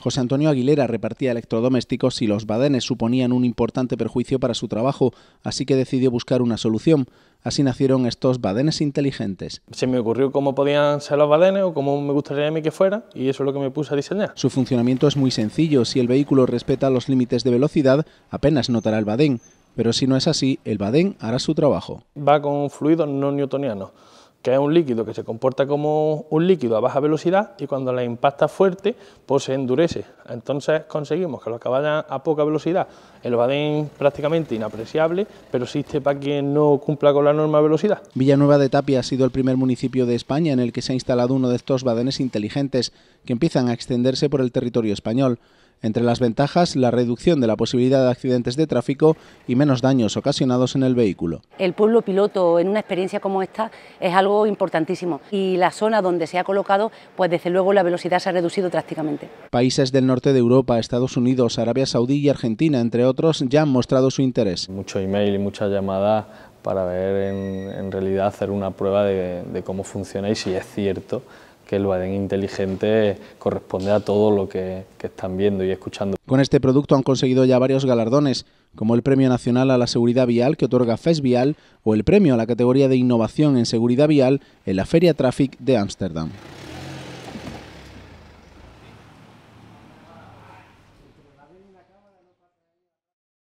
José Antonio Aguilera repartía electrodomésticos y los badenes suponían un importante perjuicio para su trabajo, así que decidió buscar una solución. Así nacieron estos badenes inteligentes. Se me ocurrió cómo podían ser los badenes o cómo me gustaría a mí que fuera y eso es lo que me puse a diseñar. Su funcionamiento es muy sencillo. Si el vehículo respeta los límites de velocidad, apenas notará el badén. Pero si no es así, el badén hará su trabajo. Va con un fluido no newtonianos que es un líquido que se comporta como un líquido a baja velocidad y cuando la impacta fuerte, pues se endurece. Entonces conseguimos que los que a poca velocidad, el badén prácticamente inapreciable, pero existe para quien no cumpla con la norma velocidad. Villanueva de Tapia ha sido el primer municipio de España en el que se ha instalado uno de estos badenes inteligentes, que empiezan a extenderse por el territorio español. Entre las ventajas, la reducción de la posibilidad de accidentes de tráfico y menos daños ocasionados en el vehículo. El pueblo piloto en una experiencia como esta es algo importantísimo y la zona donde se ha colocado, pues desde luego la velocidad se ha reducido drásticamente. Países del norte de Europa, Estados Unidos, Arabia Saudí y Argentina, entre otros, ya han mostrado su interés. Mucho email y muchas llamadas para ver en, realidad hacer una prueba de, de cómo funciona y si es cierto que el inteligente corresponde a todo lo que, están viendo y escuchando. Con este producto han conseguido ya varios galardones, como el Premio Nacional a la Seguridad Vial que otorga FES Vial o el Premio a la categoría de Innovación en Seguridad Vial en la Feria Traffic de Ámsterdam.